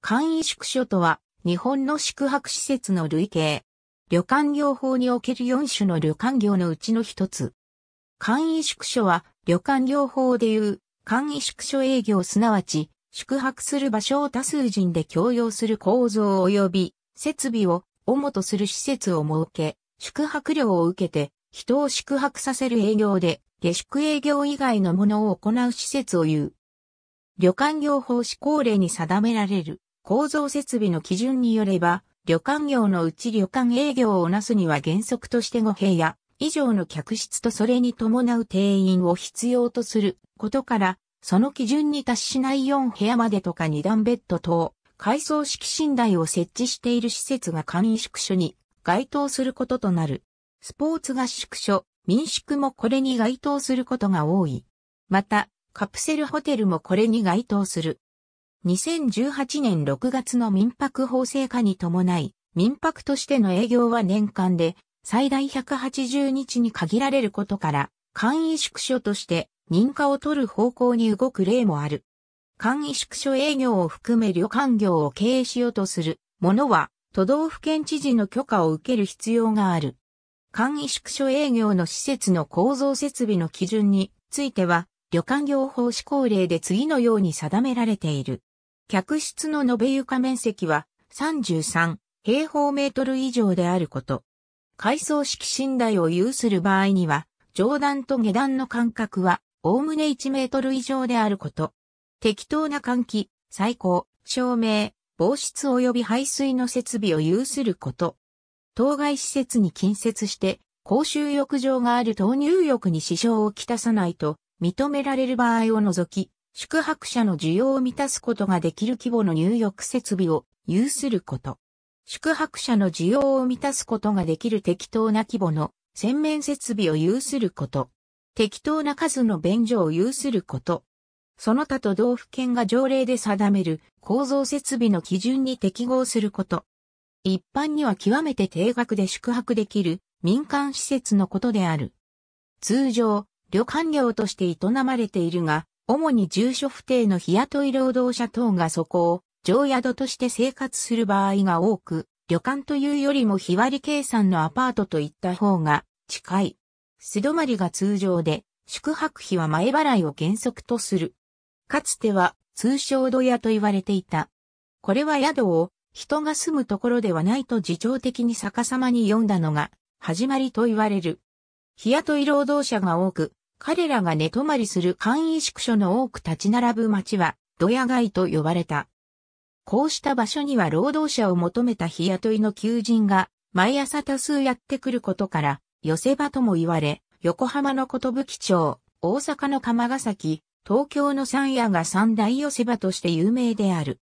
簡易宿所とは、日本の宿泊施設の類型。旅館業法における4種の旅館業のうちの一つ。簡易宿所は、旅館業法でいう、簡易宿所営業すなわち、宿泊する場所を多数人で共用する構造及び、設備を主とする施設を設け、宿泊料を受けて、人を宿泊させる営業で、下宿営業以外のものを行う施設を言う。旅館業法施行令に定められる。構造設備の基準によれば、旅館業のうち旅館営業をなすには原則として5部屋以上の客室とそれに伴う定員を必要とすることから、その基準に達しない4部屋までとか2段ベッド等、階層式寝台を設置している施設が簡易宿所に該当することとなる。スポーツ合宿所、民宿もこれに該当することが多い。また、カプセルホテルもこれに該当する。2018年6月の民泊法制化に伴い、民泊としての営業は年間で最大180日に限られることから、簡易宿所として認可を取る方向に動く例もある。簡易宿所営業を含め旅館業を経営しようとするものは、都道府県知事の許可を受ける必要がある。簡易宿所営業の施設の構造設備の基準については、旅館業法施行令で次のように定められている。客室の延べ床面積は33平方メートル以上であること。階層式寝台を有する場合には、上段と下段の間隔は、おおむね1メートル以上であること。適当な換気、最高、照明、防湿及び排水の設備を有すること。当該施設に近接して、公衆浴場がある投入浴に支障をきたさないと認められる場合を除き、宿泊者の需要を満たすことができる規模の入浴設備を有すること。宿泊者の需要を満たすことができる適当な規模の洗面設備を有すること。適当な数の便所を有すること。その他都道府県が条例で定める構造設備の基準に適合すること。一般には極めて低額で宿泊できる民間施設のことである。通常、旅館業として営まれているが、主に住所不定の日雇い労働者等がそこを常宿として生活する場合が多く、旅館というよりも日割り計算のアパートといった方が近い。素泊まりが通常で、宿泊費は前払いを原則とする。かつては通称土屋と言われていた。これは宿を人が住むところではないと自重的に逆さまに読んだのが始まりと言われる。日雇い労働者が多く、彼らが寝泊まりする簡易宿所の多く立ち並ぶ町は、ドヤ街と呼ばれた。こうした場所には労働者を求めた日雇いの求人が、毎朝多数やってくることから、寄せ場とも言われ、横浜の吹町、大阪の釜ヶ崎、東京の三夜が三大寄せ場として有名である。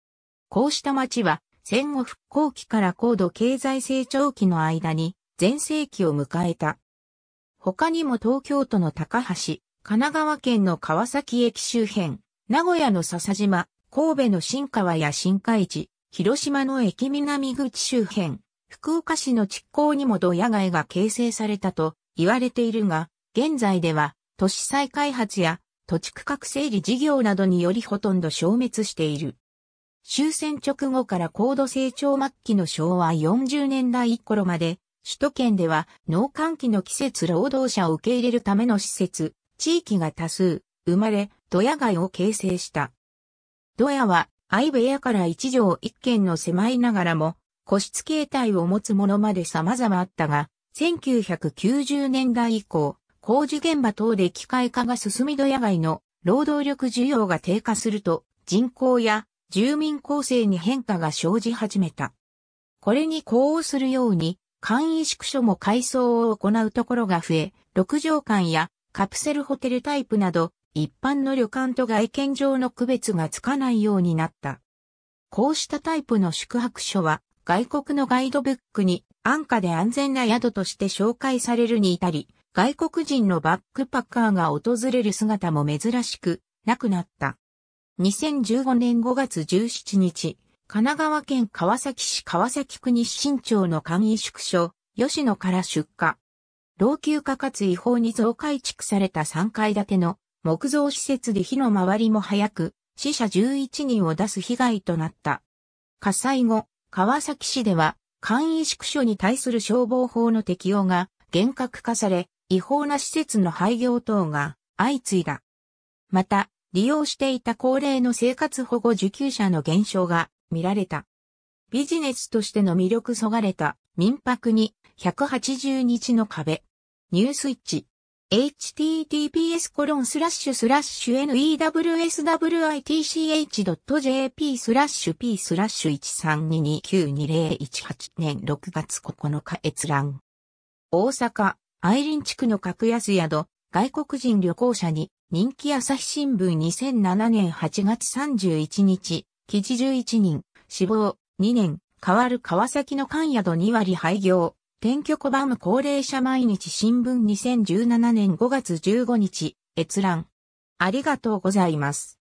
こうした町は、戦後復興期から高度経済成長期の間に、全盛期を迎えた。他にも東京都の高橋、神奈川県の川崎駅周辺、名古屋の笹島、神戸の新川や新海地、広島の駅南口周辺、福岡市の築港にも土野外が形成されたと言われているが、現在では都市再開発や土地区画整理事業などによりほとんど消滅している。終戦直後から高度成長末期の昭和40年代頃まで首都圏では農寒期の季節労働者を受け入れるための施設、地域が多数、生まれ、土屋街を形成した。土屋は、相部屋から一畳一軒の狭いながらも、個室形態を持つものまで様々あったが、1990年代以降、工事現場等で機械化が進み土屋街の労働力需要が低下すると、人口や住民構成に変化が生じ始めた。これに呼応するように、簡易宿所も改装を行うところが増え、6畳間やカプセルホテルタイプなど、一般の旅館と外見上の区別がつかないようになった。こうしたタイプの宿泊所は、外国のガイドブックに安価で安全な宿として紹介されるに至り、外国人のバックパッカーが訪れる姿も珍しくなくなった。2015年5月17日、神奈川県川崎市川崎区西新町の簡易宿所、吉野から出火。老朽化かつ違法に増改築された3階建ての木造施設で火の回りも早く、死者11人を出す被害となった。火災後、川崎市では、簡易宿所に対する消防法の適用が厳格化され、違法な施設の廃業等が相次いだ。また、利用していた高齢の生活保護受給者の減少が見られた。ビジネスとしての魅力そがれた民泊に180日の壁。ニュースイッチ。https コロンスラッシュスラッシュ newswitch.jp スラッシュ p スラッシュ132292018年6月9日閲覧。大阪、愛林地区の格安宿、外国人旅行者に人気朝日新聞2007年8月31日、記事11人、死亡、2年、変わる川崎の関宿2割廃業、転居拒む高齢者毎日新聞2017年5月15日、閲覧。ありがとうございます。